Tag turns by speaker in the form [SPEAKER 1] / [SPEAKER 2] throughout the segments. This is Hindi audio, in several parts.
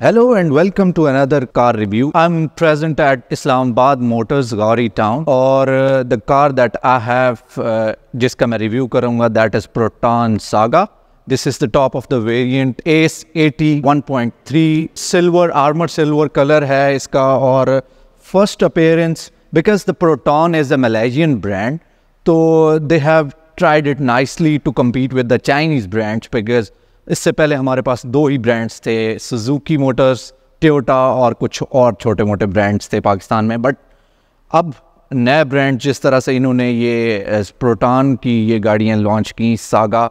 [SPEAKER 1] Hello and welcome to another car review. I'm present at Islamabad Motors Gauri Town or uh, the car that I have uh, जिसका मैं review करूँगा that is Proton Saga. This is the top of the variant Ace 80 1.3 silver armor silver color है इसका और first appearance because the Proton is a Malaysian brand so they have tried it nicely to compete with the Chinese brands because इससे पहले हमारे पास दो ही ब्रांड्स थे सुजुकी मोटर्स टोटा और कुछ और छोटे मोटे ब्रांड्स थे पाकिस्तान में बट अब नए ब्रांड जिस तरह से इन्होंने ये प्रोटान की ये गाड़ियाँ लॉन्च की Saga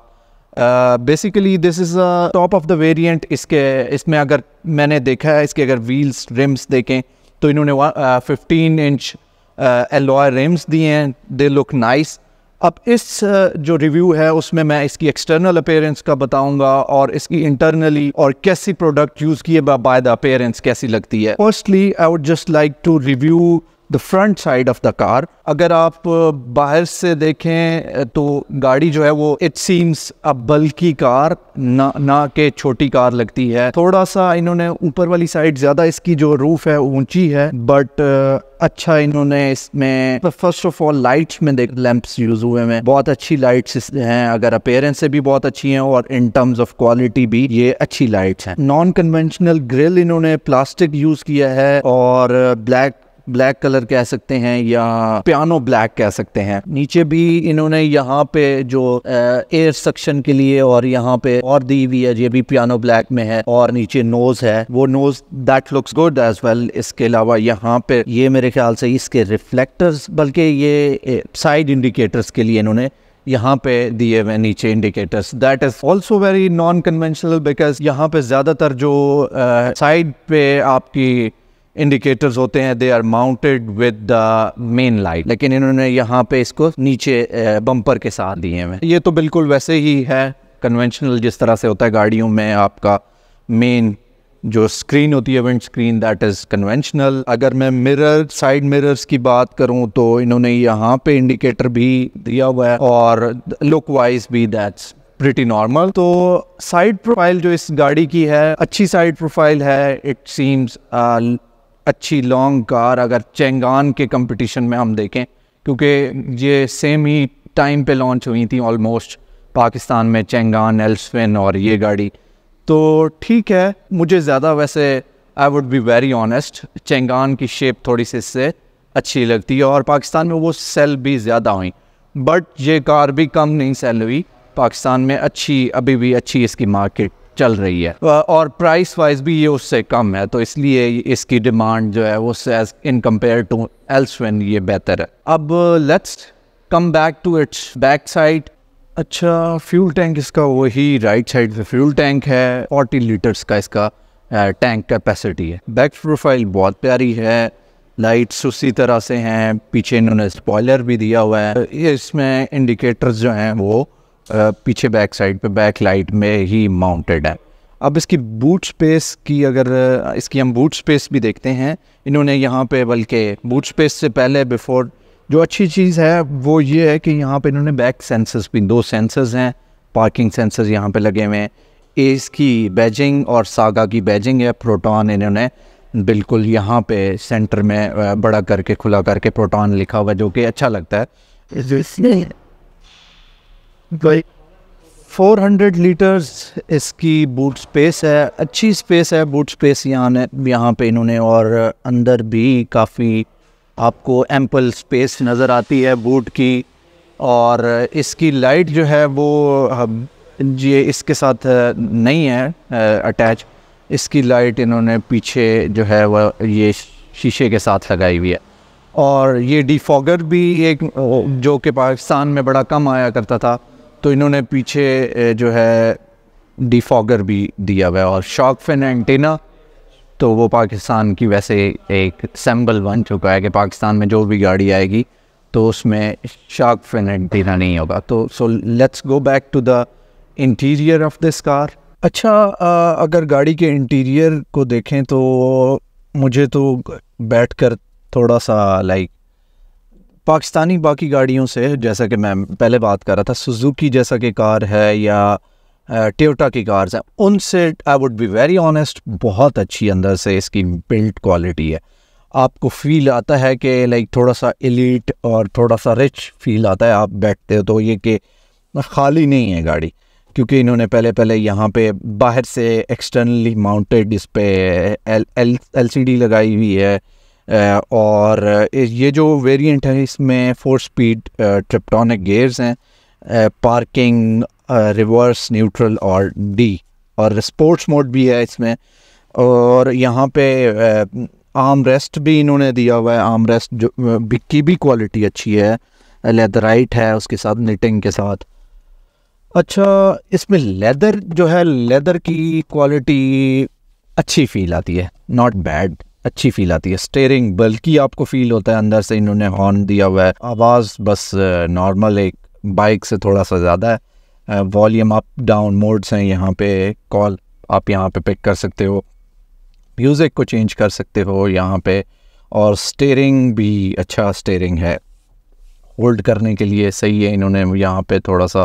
[SPEAKER 1] basically this is top of the variant इसके इसमें अगर मैंने देखा है इसके अगर व्हील्स रिम्स देखें तो इन्होंने फिफ्टीन इंच एलॉय रिम्स दिए हैं दे लुक नाइस अब इस जो रिव्यू है उसमें मैं इसकी एक्सटर्नल अपेयरेंस का बताऊंगा और इसकी इंटरनली और कैसी प्रोडक्ट यूज़ किए बाय द अपेयरेंस कैसी लगती है firstly I would just like to review the front side of the car अगर आप बाहर से देखें तो गाड़ी जो है वो इट सीम्स अ बल्कि कार ना ना के छोटी कार लगती है थोड़ा सा इन्होंने ऊपर वाली साइड ज़्यादा इसकी जो रूफ है ऊंची है बट अच्छा इन्होंने इसमें फर्स्ट ऑफ ऑल लाइट्स में देख लैंप्स यूज हुए हैं बहुत अच्छी लाइट्स हैं अगर अपेयरेंस से भी बहुत अच्छी हैं और इन टर्म्स ऑफ क्वालिटी भी ये अच्छी लाइट्स हैं नॉन कन्वेंशनल ग्रिल इन्होंने प्लास्टिक यूज किया है और ब्लैक ब्लैक कलर कह सकते हैं या पियानो ब्लैक कह सकते हैं नीचे भी इन्होंने यहाँ पे जो एयर सक्शन के लिए और यहाँ पे और दी हुई है ये भी पियानो ब्लैक में है और नीचे नोज है वो nose that looks good as well इसके अलावा यहाँ पे ये मेरे ख्याल से इसके रिफ्लेक्टर्स बल्कि ये साइड इंडिकेटर्स के लिए इन्होंने यहाँ पे दिए हुए नीचे indicators that is also very non conventional because यहाँ पे ज़्यादातर जो साइड uh, पे आपकी इंडिकेटर्स होते हैं they are mounted with the main light लेकिन इन्होंने यहाँ पे इसको नीचे बम्पर के साथ दिए हुए ये तो बिल्कुल वैसे ही है कन्वेंशनल जिस तरह से होता है गाड़ियों में आपका मेन जो स्क्रीन होती है wind screen that is conventional अगर मैं मिरर साइड मिरर्स की बात करूं तो इन्होंने यहाँ पे इंडिकेटर भी दिया हुआ है और लुक वाइज भी दैट्स प्रिटी नॉर्मल तो साइड प्रोफाइल जो इस गाड़ी की है अच्छी साइड प्रोफाइल है इट सीम्स अच्छी लॉन्ग कार अगर चेंगान के कंपटीशन में हम देखें क्योंकि ये सेम ही टाइम पे लॉन्च हुई थी ऑलमोस्ट पाकिस्तान में चेंगान एल्सविन और ये गाड़ी तो ठीक है मुझे ज़्यादा वैसे I would be very honest Changan की शेप थोड़ी सी इससे अच्छी लगती है और पाकिस्तान में वो सेल भी ज़्यादा हुई बट ये कार भी कम नहीं सेल हुई पाकिस्तान में अच्छी अभी भी अच्छी इसकी मार्केट चल रही है और प्राइस वाइज भी ये उससे कम है तो इसलिए इसकी डिमांड जो है वो as in compare to when ये बेहतर है अब let's come back to its back side अच्छा फ्यूल टैंक इसका वही राइट साइड से फ्यूल टैंक है 40 लीटर्स का इसका टैंक कैपेसिटी है बैक प्रोफाइल बहुत प्यारी है लाइट्स उसी तरह से हैं पीछे इन्होंने स्पॉयलर भी दिया हुआ है इसमें इंडिकेटर्स जो हैं वो पीछे बैक साइड पे बैक लाइट में ही माउंटेड है अब इसकी बूट स्पेस की अगर इसकी हम बूट स्पेस भी देखते हैं इन्होंने यहाँ पे बल्कि बूट स्पेस से पहले बिफोर जो अच्छी चीज़ है वो ये है कि यहाँ पे इन्होंने बैक सेंसर्स भी दो सेंसर्स हैं पार्किंग सेंसर्स यहाँ पे लगे हुए हैं एस की बैजिंग और सागा की बैजिंग है प्रोटॉन इन्होंने बिल्कुल यहाँ पे सेंटर में बड़ा करके खुला करके प्रोटॉन लिखा हुआ जो कि अच्छा लगता है फोर 400 लीटर्स इसकी बूट स्पेस है अच्छी स्पेस है बूट स्पेस यहाँ यहाँ पे इन्होंने और अंदर भी काफ़ी आपको एम्पल स्पेस नज़र आती है बूट की और इसकी लाइट जो है वो ये इसके साथ नहीं है अटैच इसकी लाइट इन्होंने पीछे जो है वह ये शीशे के साथ लगाई हुई है और ये डिफॉगर भी एक जो कि पाकिस्तान में बड़ा कम आया करता था तो इन्होंने पीछे जो है डिफॉगर भी दिया हुआ है और शॉक फिन एंटेना तो वो पाकिस्तान की वैसे एक सैम्बल बन चुका है कि पाकिस्तान में जो भी गाड़ी आएगी तो उसमें शार्क फिन एंटेना नहीं होगा तो so let's go back to the interior of this car अच्छा आ, अगर गाड़ी के इंटीरियर को देखें तो मुझे तो बैठकर थोड़ा सा लाइक पाकिस्तानी बाकी गाड़ियों से जैसा कि मैं पहले बात कर रहा था सुजुकी जैसा कि कार है या टोटा की कार्स हैं उनसे I would be very honest बहुत अच्छी अंदर से इसकी बिल्ट क्वालिटी है आपको फील आता है कि लाइक थोड़ा सा एलिट और थोड़ा सा रिच फील आता है आप बैठते हो तो ये कि खाली नहीं है गाड़ी क्योंकि इन्होंने पहले पहले यहाँ पे बाहर से एक्सटर्नली माउंटेड इस पर एल एल एल लगाई हुई है और ये जो वेरिएंट है इसमें फोर स्पीड ट्रिप्टॉनिक गेयर्स हैं पार्किंग रिवर्स न्यूट्रल और डी और स्पोर्ट्स मोड भी है इसमें और यहाँ पे आर्म रेस्ट भी इन्होंने दिया हुआ है आर्म रेस्ट जो की भी क्वालिटी अच्छी है लेदराइट है उसके साथ निटिंग के साथ अच्छा इसमें लेदर जो है लेदर की क्वालिटी अच्छी फील आती है नॉट बैड अच्छी फील आती है स्टेयरिंग बल्कि आपको फील होता है अंदर से इन्होंने हॉर्न दिया हुआ है आवाज़ बस नॉर्मल एक बाइक से थोड़ा सा ज़्यादा है वॉल्यूम अप डाउन मोड्स हैं यहाँ पे कॉल आप यहाँ पे पिक कर सकते हो म्यूज़िक को चेंज कर सकते हो यहाँ पे और स्टेयरिंग भी अच्छा स्टेयरिंग है होल्ड करने के लिए सही है इन्होंने यहाँ पे थोड़ा सा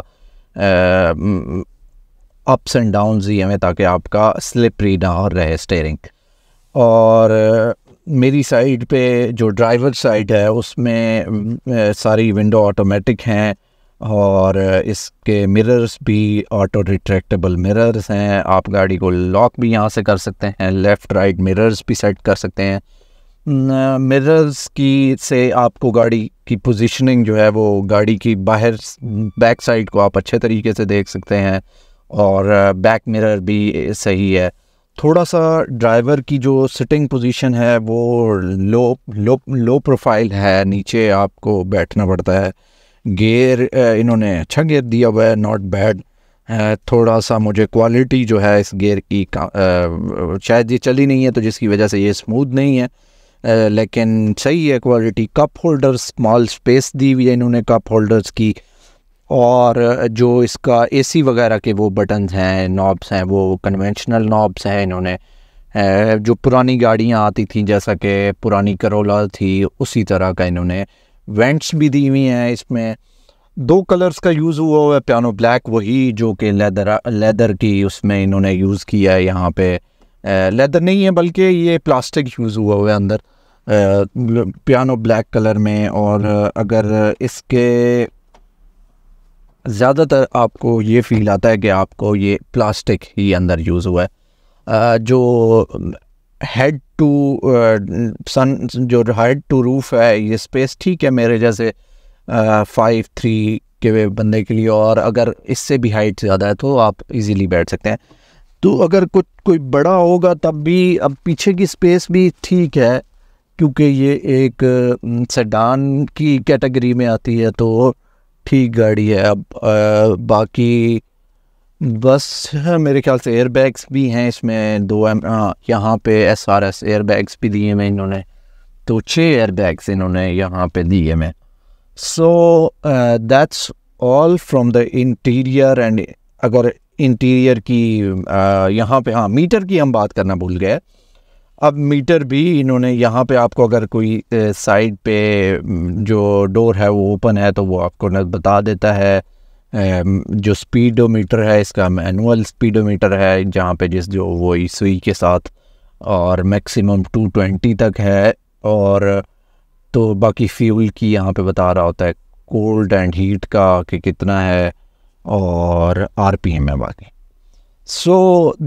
[SPEAKER 1] अप्स एंड डाउन ही हमें ताकि आपका स्लिपरी ना रहे स्टेयरिंग और मेरी साइड पे जो ड्राइवर साइड है उसमें सारी विंडो ऑटोमेटिक हैं और इसके मिरर्स भी ऑटो रिट्रैक्टेबल मिरर्स हैं आप गाड़ी को लॉक भी यहाँ से कर सकते हैं लेफ़्ट राइट मिरर्स भी सेट कर सकते हैं मिरर्स की से आपको गाड़ी की पोजीशनिंग जो है वो गाड़ी की बाहर बैक साइड को आप अच्छे तरीके से देख सकते हैं और बैक मिरर भी सही है थोड़ा सा ड्राइवर की जो सिटिंग पोजीशन है वो लो लो लो प्रोफाइल है नीचे आपको बैठना पड़ता है गेयर इन्होंने अच्छा गेयर दिया हुआ है नॉट बैड थोड़ा सा मुझे क्वालिटी जो है इस गेयर की शायद ये चली नहीं है तो जिसकी वजह से ये स्मूथ नहीं है लेकिन सही है quality cup holders small space दी हुई है इन्होंने कप होल्डर्स की और जो इसका एसी वगैरह के वो बटन्स हैं नॉब्स हैं वो कन्वेंशनल नॉब्स हैं इन्होंने जो पुरानी गाड़ियाँ आती थी जैसा कि पुरानी करोला थी उसी तरह का इन्होंने वेंट्स भी दी हुई हैं इसमें दो कलर्स का यूज़ हुआ हुआ है पियानो ब्लैक वही जो कि लेदर लेदर की उसमें इन्होंने यूज़ किया है यहाँ पे लेदर नहीं है बल्कि ये प्लास्टिक यूज़ हुआ हुआ है अंदर पियानो ब्लैक कलर में और अगर इसके ज़्यादातर आपको ये फील आता है कि आपको ये प्लास्टिक ही अंदर यूज़ हुआ है जो हेड टू सन जो हेड टू रूफ है ये स्पेस ठीक है मेरे जैसे फाइव थ्री के बंदे के लिए और अगर इससे भी हाइट ज़्यादा है तो आप इजीली बैठ सकते हैं तो अगर कुछ कोई बड़ा होगा तब भी अब पीछे की स्पेस भी ठीक है क्योंकि ये एक सेडान की कैटेगरी में आती है तो ठीक गाड़ी है अब आ, बाकी बस मेरे ख्याल से एयरबैग्स भी हैं इसमें दो एम यहाँ पे एस आर एस एयरबैग्स भी दिए हैं इन्होंने तो छः एयरबैग्स इन्होंने यहाँ पे दिए हैं so that's all from the interior and अगर इंटीरियर की uh, यहाँ पे हाँ मीटर की हम बात करना भूल गए अब मीटर भी इन्होंने यहाँ पे आपको अगर कोई साइड पे जो डोर है वो ओपन है तो वो आपको बता देता है जो स्पीडोमीटर है इसका मैनुअल स्पीडोमीटर है जहाँ पे जिस जो वो सुई के साथ और मैक्सिमम 220 तक है और तो बाकी फ्यूल की यहाँ पे बता रहा होता है कोल्ड एंड हीट का कि कितना है और आरपीएम है बाकी so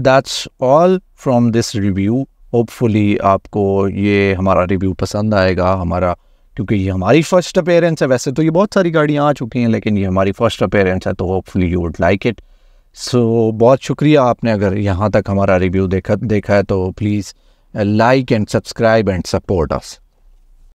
[SPEAKER 1] that's all from this review hopefully आपको ये हमारा रिव्यू पसंद आएगा हमारा क्योंकि ये हमारी फर्स्ट अपेयरेंस है वैसे तो ये बहुत सारी गाड़ियाँ आ चुकी हैं लेकिन ये हमारी फर्स्ट अपेयरेंस है तो hopefully you would like it so बहुत शुक्रिया आपने अगर यहाँ तक हमारा रिव्यू देखा देखा है तो please like and subscribe and support us